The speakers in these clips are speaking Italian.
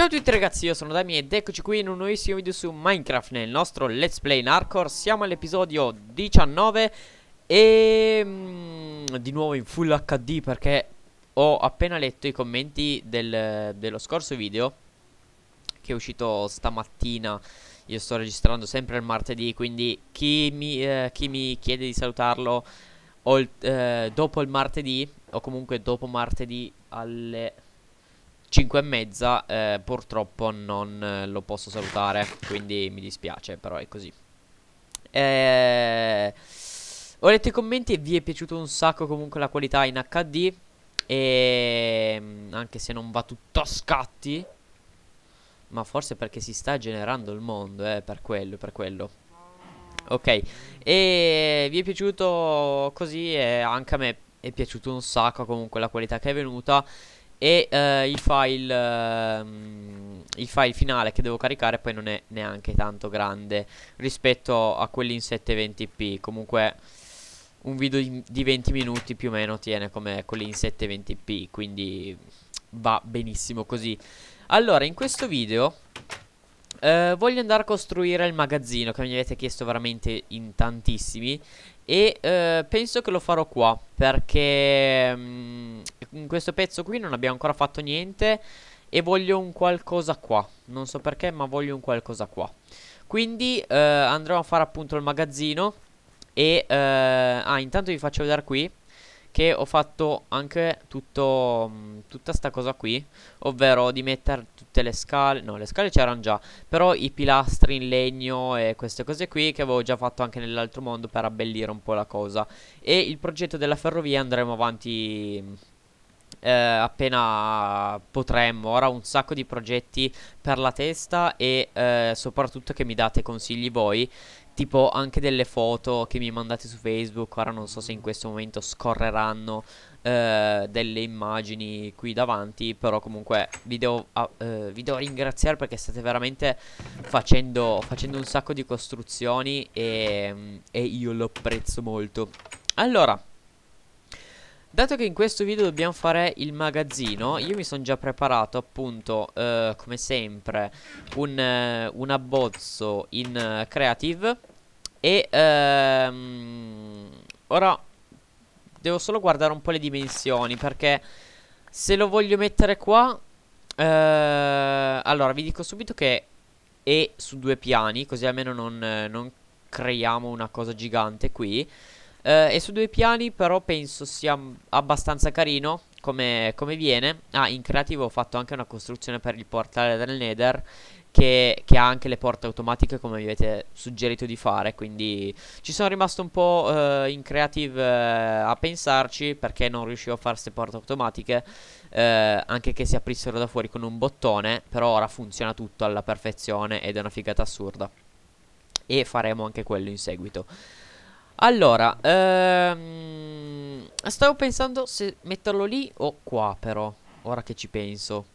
Ciao a tutti ragazzi, io sono Dami ed eccoci qui in un nuovissimo video su Minecraft nel nostro Let's Play in Hardcore Siamo all'episodio 19 e mm, di nuovo in full HD perché ho appena letto i commenti del, dello scorso video Che è uscito stamattina, io sto registrando sempre il martedì quindi chi mi, eh, chi mi chiede di salutarlo il, eh, dopo il martedì o comunque dopo martedì alle 5 e mezza eh, purtroppo non eh, lo posso salutare, quindi mi dispiace, però è così. Eh, ho letto i commenti e vi è piaciuto un sacco comunque la qualità in HD, e, ehm, anche se non va tutto a scatti, ma forse perché si sta generando il mondo, eh, per quello, per quello. Ok, e vi è piaciuto così e anche a me è piaciuto un sacco comunque la qualità che è venuta e eh, il, file, um, il file finale che devo caricare poi non è neanche tanto grande rispetto a quelli in 720p comunque un video di 20 minuti più o meno tiene come quelli in 720p quindi va benissimo così allora in questo video Uh, voglio andare a costruire il magazzino che mi avete chiesto veramente in tantissimi e uh, penso che lo farò qua perché um, in questo pezzo qui non abbiamo ancora fatto niente e voglio un qualcosa qua, non so perché ma voglio un qualcosa qua. Quindi uh, andremo a fare appunto il magazzino e... ah, intanto vi faccio vedere qui che ho fatto anche tutto, mh, mm, tutta sta cosa qui, ovvero di mettere tutte le scale, no le scale c'erano già, però i pilastri in legno e queste cose qui che avevo già fatto anche nell'altro mondo per abbellire un po' la cosa. E il progetto della ferrovia andremo avanti... Mm, eh, appena potremmo. Ora un sacco di progetti per la testa e eh, soprattutto che mi date consigli voi tipo anche delle foto che mi mandate su Facebook, ora non so se in questo momento scorreranno eh, delle immagini qui davanti, però comunque vi devo, ah, eh, vi devo ringraziare perché state veramente facendo, facendo un sacco di costruzioni e, mm, e io lo apprezzo molto. Allora, Dato che in questo video dobbiamo fare il magazzino, io mi sono già preparato appunto, eh, come sempre, un, eh, un abbozzo in eh, creative e ehm, ora devo solo guardare un po' le dimensioni perché se lo voglio mettere qua... Eh, allora, vi dico subito che è su due piani, così almeno non, non creiamo una cosa gigante qui. Eh, è su due piani, però penso sia abbastanza carino come, come, viene. Ah, in creativo ho fatto anche una costruzione per il portale del Nether che, che, ha anche le porte automatiche come mi avete suggerito di fare quindi ci sono rimasto un po' eh, in creative eh, a pensarci perché non riuscivo a fare queste porte automatiche eh, anche che si aprissero da fuori con un bottone però ora funziona tutto alla perfezione ed è una figata assurda e faremo anche quello in seguito allora, ehm, stavo pensando se metterlo lì o qua però, ora che ci penso.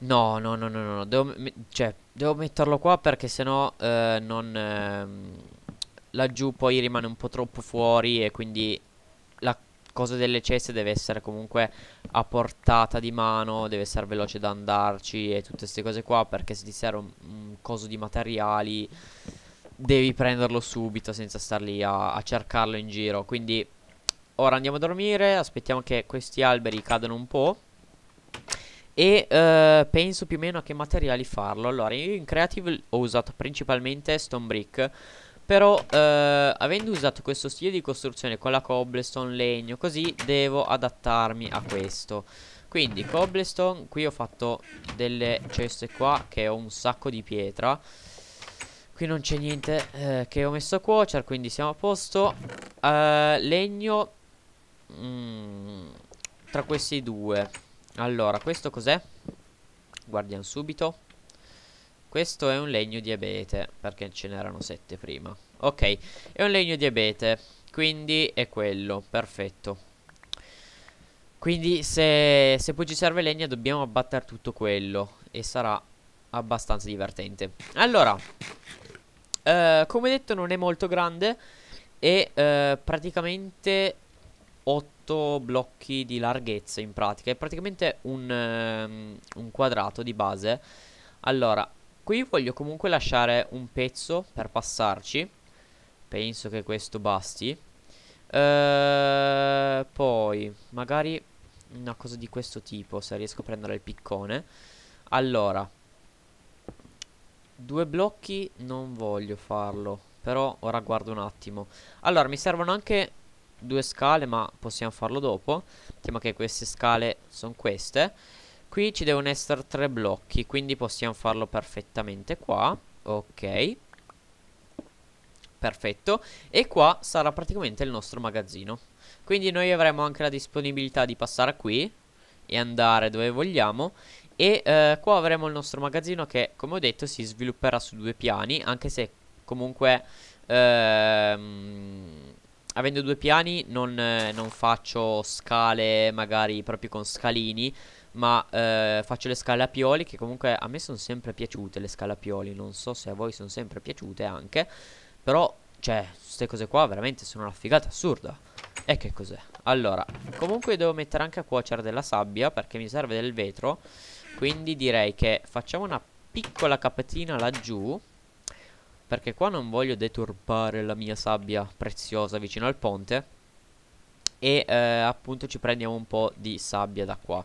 No, no, no, no, no, devo, cioè, devo metterlo qua perché sennò eh, non... Eh, laggiù poi rimane un po' troppo fuori e quindi la cosa delle ceste deve essere comunque a portata di mano, deve essere veloce da andarci e tutte queste cose qua perché se ti serve un, un coso di materiali devi prenderlo subito senza star lì a, a cercarlo in giro, quindi ora andiamo a dormire, aspettiamo che questi alberi cadano un po' e eh, penso più o meno a che materiali farlo. Allora, io in creative ho usato principalmente stone brick, però eh, avendo usato questo stile di costruzione con la cobblestone, legno, così devo adattarmi a questo. Quindi cobblestone, qui ho fatto delle ceste qua che ho un sacco di pietra. Qui non c'è niente eh, che ho messo a cuocere, quindi siamo a posto. Eh, legno... Mm, tra questi due allora, questo cos'è? Guardiamo subito. Questo è un legno di abete, perché ce n'erano sette prima. Ok, è un legno di abete, quindi è quello, perfetto. Quindi se, se poi ci serve legna dobbiamo abbattere tutto quello e sarà abbastanza divertente. Allora, eh, come detto non è molto grande e eh, praticamente 8 blocchi di larghezza in pratica. È praticamente un, um, un quadrato di base. Allora, qui voglio comunque lasciare un pezzo per passarci. Penso che questo basti. Uh, poi, magari una cosa di questo tipo, se riesco a prendere il piccone. Allora, due blocchi non voglio farlo, però ora guardo un attimo. Allora, mi servono anche due scale ma possiamo farlo dopo Mettiamo che queste scale sono queste Qui ci devono essere tre blocchi quindi possiamo farlo perfettamente qua Ok Perfetto E qua sarà praticamente il nostro magazzino Quindi noi avremo anche la disponibilità di passare qui E andare dove vogliamo e eh, qua avremo il nostro magazzino che come ho detto si svilupperà su due piani Anche se comunque ehm, avendo due piani non, eh, non faccio scale magari proprio con scalini ma eh, faccio le scale a pioli che comunque a me sono sempre piaciute le scale a pioli non so se a voi sono sempre piaciute anche però cioè queste cose qua veramente sono una figata assurda e che cos'è allora comunque devo mettere anche a cuocere della sabbia perché mi serve del vetro quindi direi che facciamo una piccola capatina laggiù perché qua non voglio deturpare la mia sabbia preziosa vicino al ponte e eh, appunto ci prendiamo un po' di sabbia da qua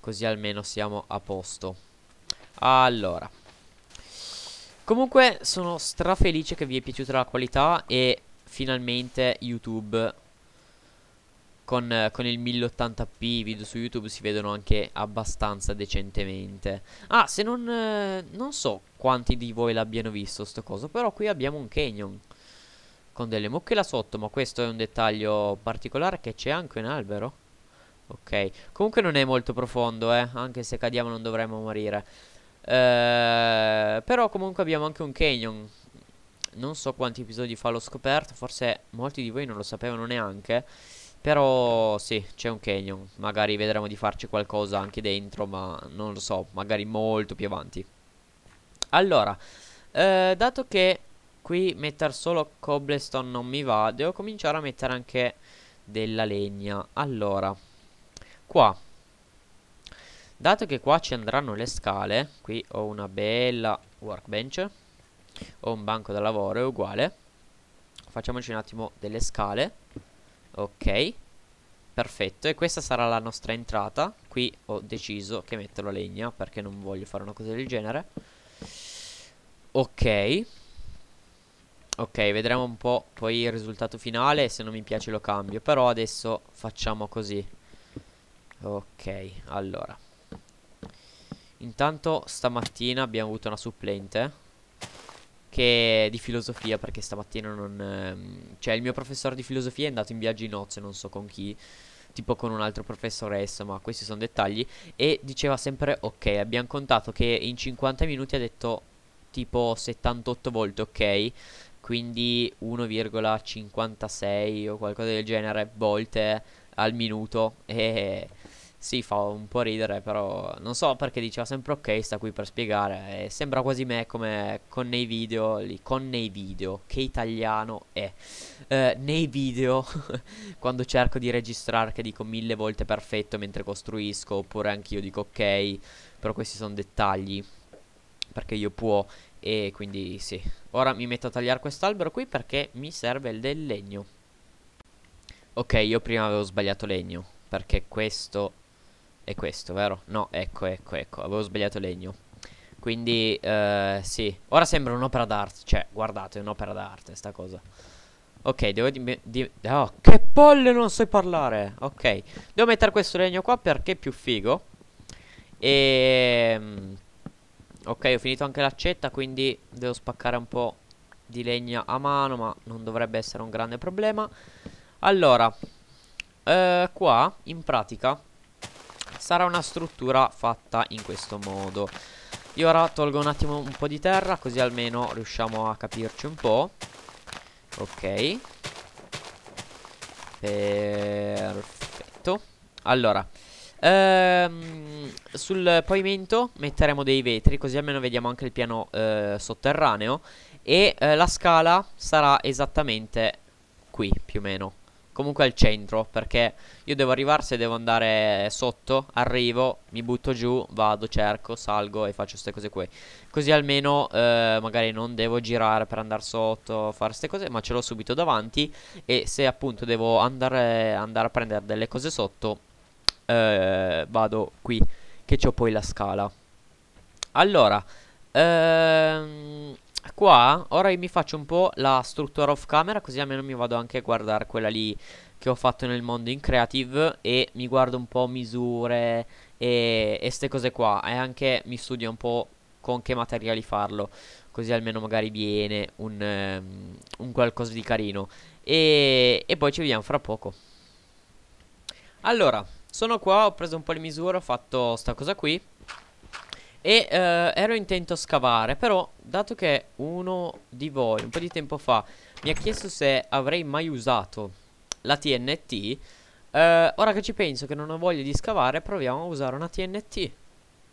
così almeno siamo a posto allora comunque sono strafelice che vi è piaciuta la qualità e finalmente YouTube con, eh, con, il 1080p i video su YouTube si vedono anche abbastanza decentemente. Ah, se non... Eh, non so quanti di voi l'abbiano visto sto coso, però qui abbiamo un canyon con delle mucche là sotto, ma questo è un dettaglio particolare che c'è anche un albero. Ok, comunque non è molto profondo, eh, anche se cadiamo non dovremmo morire. Eh, però comunque abbiamo anche un canyon. Non so quanti episodi fa l'ho scoperto, forse molti di voi non lo sapevano neanche. Però sì, c'è un canyon, magari vedremo di farci qualcosa anche dentro, ma non lo so, magari molto più avanti. Allora, eh, dato che qui mettere solo cobblestone non mi va, devo cominciare a mettere anche della legna. Allora, qua, dato che qua ci andranno le scale, qui ho una bella workbench, ho un banco da lavoro, è uguale. Facciamoci un attimo delle scale. Ok Perfetto e questa sarà la nostra entrata Qui ho deciso che metto la legna Perché non voglio fare una cosa del genere Ok Ok vedremo un po' poi il risultato finale Se non mi piace lo cambio Però adesso facciamo così Ok allora Intanto stamattina abbiamo avuto una supplente che di filosofia perché stamattina non... Ehm, cioè il mio professore di filosofia è andato in viaggio in nozze, non so con chi tipo con un altro professoressa, ma questi sono dettagli. E diceva sempre ok, abbiamo contato che in 50 minuti ha detto tipo 78 volte ok, quindi 1,56 o qualcosa del genere volte al minuto. E sì, fa un po' ridere, però non so perché diceva sempre ok, sta qui per spiegare. Eh, sembra quasi me come con nei video, lì, con nei video, che italiano è. Eh, nei video, quando cerco di registrare che dico mille volte perfetto mentre costruisco, oppure anch'io dico ok, però questi sono dettagli. Perché io può e quindi sì. Ora mi metto a tagliare quest'albero qui perché mi serve il del legno. Ok, io prima avevo sbagliato legno, perché questo è questo, vero? No, ecco, ecco, ecco. Avevo sbagliato legno. Quindi, eh, sì. Ora sembra un'opera d'arte. Cioè, guardate, è un'opera d'arte sta cosa. Ok, devo di... Oh, che polle non so parlare! Ok, devo mettere questo legno qua perché è più figo. E... Ehm, ok, ho finito anche l'accetta, quindi devo spaccare un po' di legna a mano, ma non dovrebbe essere un grande problema. Allora, eh, qua, in pratica, sarà una struttura fatta in questo modo Io ora tolgo un attimo un po' di terra così almeno riusciamo a capirci un po' Ok Perfetto Allora ehm, Sul pavimento metteremo dei vetri così almeno vediamo anche il piano eh, sotterraneo E eh, la scala sarà esattamente qui più o meno comunque al centro perché io devo arrivare se devo andare sotto, arrivo, mi butto giù, vado, cerco, salgo e faccio queste cose qui. Così almeno eh, magari non devo girare per andare sotto, fare queste cose, ma ce l'ho subito davanti e se appunto devo andare, andare a prendere delle cose sotto, eh, vado qui che ho poi la scala. Allora, ehm... Qua, ora io mi faccio un po' la struttura off camera Così almeno mi vado anche a guardare quella lì che ho fatto nel mondo in creative E mi guardo un po' misure e queste cose qua E anche mi studio un po' con che materiali farlo Così almeno magari viene un, um, un qualcosa di carino e, e poi ci vediamo fra poco Allora, sono qua, ho preso un po' le misure, ho fatto sta cosa qui e eh, ero intento a scavare Però dato che uno di voi un po' di tempo fa Mi ha chiesto se avrei mai usato la TNT eh, Ora che ci penso che non ho voglia di scavare Proviamo a usare una TNT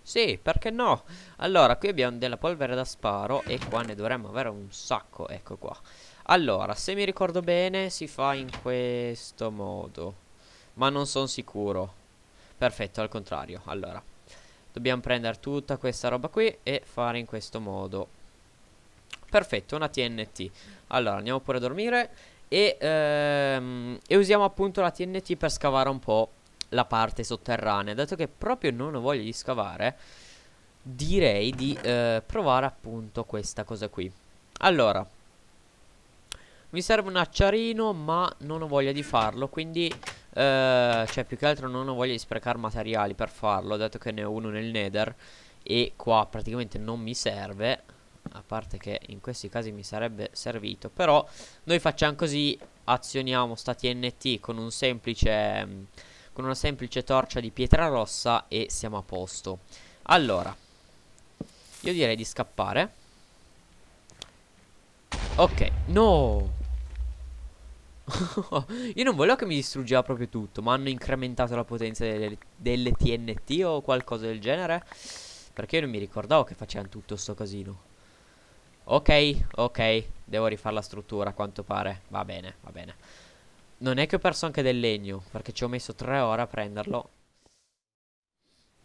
sì, perché no? Allora, qui abbiamo della polvere da sparo e qua ne dovremmo avere un sacco, ecco qua. Allora, se mi ricordo bene si fa in questo modo, ma non sono sicuro. Perfetto, al contrario, allora. Dobbiamo prendere tutta questa roba qui e fare in questo modo. Perfetto, una TNT. Allora, andiamo pure a dormire e, ehm, e usiamo appunto la TNT per scavare un po' la parte sotterranea. Dato che proprio non ho voglia di scavare, direi di eh, provare appunto questa cosa qui. Allora, mi serve un acciarino ma non ho voglia di farlo, quindi... Eh, cioè più che altro non ho voglia di sprecare materiali per farlo dato che ne ho uno nel nether e qua praticamente non mi serve a parte che in questi casi mi sarebbe servito però noi facciamo così azioniamo sta TNT con un semplice con una semplice torcia di pietra rossa e siamo a posto allora io direi di scappare ok no Io non volevo che mi distruggeva proprio tutto, ma hanno incrementato la potenza delle, delle TNT o qualcosa del genere. Perché io non mi ricordavo che facevano tutto sto casino. Ok, ok, devo rifare la struttura a quanto pare. Va bene, va bene. Non è che ho perso anche del legno, perché ci ho messo tre ore a prenderlo.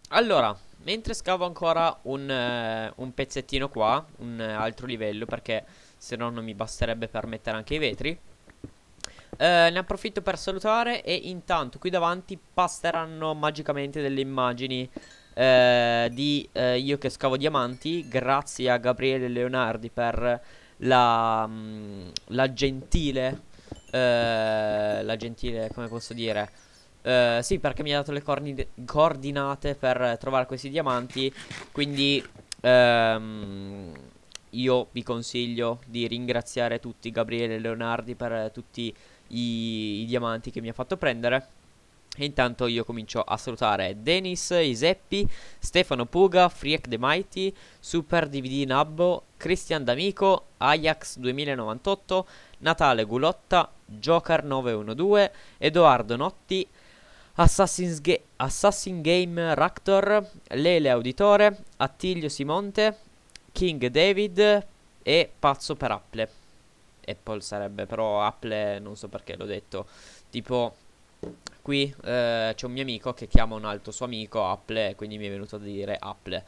Allora, mentre scavo ancora un, eh, un pezzettino qua, un eh, altro livello, perché se no non mi basterebbe per mettere anche i vetri. Eh, ne approfitto per salutare e intanto qui davanti passeranno magicamente delle immagini eh, di eh, Io che scavo diamanti, grazie a Gabriele Leonardi per la, mh, mm, la gentile... Eh, la gentile, come posso dire... Uh, sì, perché mi ha dato le coordinate per trovare questi diamanti. Quindi um, io vi consiglio di ringraziare tutti Gabriele e Leonardi per tutti i, i diamanti che mi ha fatto prendere. E intanto io comincio a salutare Denis, Iseppi, Stefano Puga, Friek The Mighty, Super DVD Nabbo, Cristian D'Amico, Ajax 2098, Natale Gulotta, Joker 912, Edoardo Notti, Assassin's, Ga Assassin Game Raptor, Lele Auditore, Attilio Simonte, King David e Pazzo per Apple. Apple sarebbe, però Apple non so perché l'ho detto. Tipo, qui eh, c'è un mio amico che chiama un altro suo amico Apple, quindi mi è venuto a dire Apple.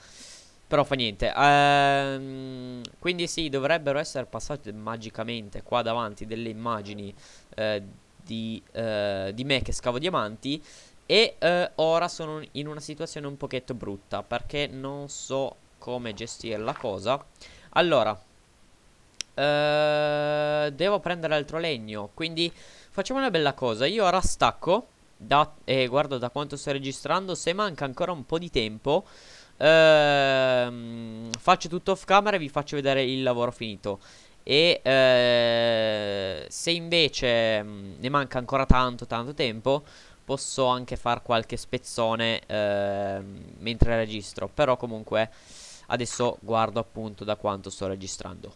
Però fa niente. Ehm, quindi sì, dovrebbero essere passate magicamente qua davanti delle immagini eh, di, eh, di me che scavo diamanti. E eh, ora sono in una situazione un pochetto brutta perché non so come gestire la cosa. Allora, eh, devo prendere altro legno. Quindi facciamo una bella cosa. Io ora stacco. Da, eh, guardo da quanto sto registrando. Se manca ancora un po' di tempo. Ehm, faccio tutto off camera e vi faccio vedere il lavoro finito. E eh, se invece mh, mm, ne manca ancora tanto, tanto tempo, posso anche far qualche spezzone eh, mentre registro. Però comunque adesso guardo appunto da quanto sto registrando.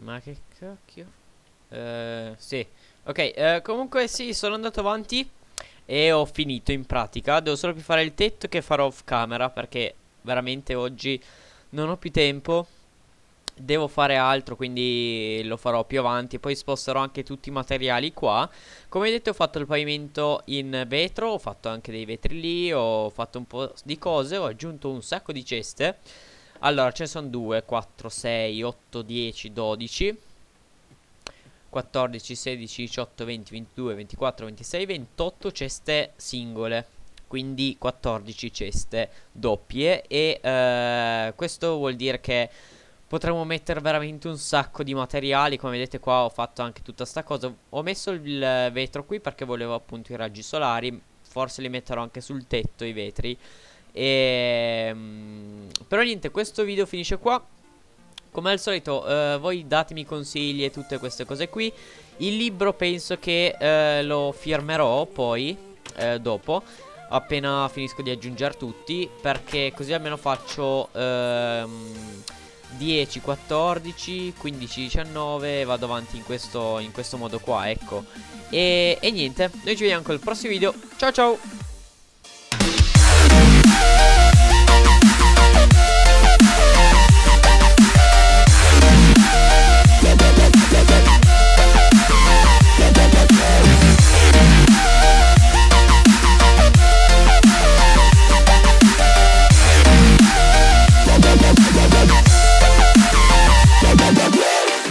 Ma che cacchio? Eh, sì. Ok, eh, comunque sì, sono andato avanti e ho finito in pratica. Devo solo più fare il tetto che farò off camera perché veramente oggi non ho più tempo. Devo fare altro, quindi lo farò più avanti. Poi sposterò anche tutti i materiali qua. Come detto, ho fatto il pavimento in vetro, ho fatto anche dei vetri lì, ho fatto un po' di cose, ho aggiunto un sacco di ceste. Allora, ce ne sono 2, 4, 6, 8, 10, 12. 14, 16, 18, 20, 22, 24, 26, 28 ceste singole. Quindi 14 ceste doppie. E eh, questo vuol dire che potremmo mettere veramente un sacco di materiali come vedete qua ho fatto anche tutta sta cosa ho messo il vetro qui perché volevo appunto i raggi solari forse li metterò anche sul tetto i vetri e, ehm, però niente, questo video finisce qua. Come al solito, eh, voi datemi consigli e tutte queste cose qui. Il libro penso che eh, lo firmerò poi, eh, dopo, appena finisco di aggiungere tutti, perché così almeno faccio... Ehm, 10, 14, 15, 19 e Vado avanti in questo, in questo modo qua, ecco e, e niente, noi ci vediamo col prossimo video Ciao ciao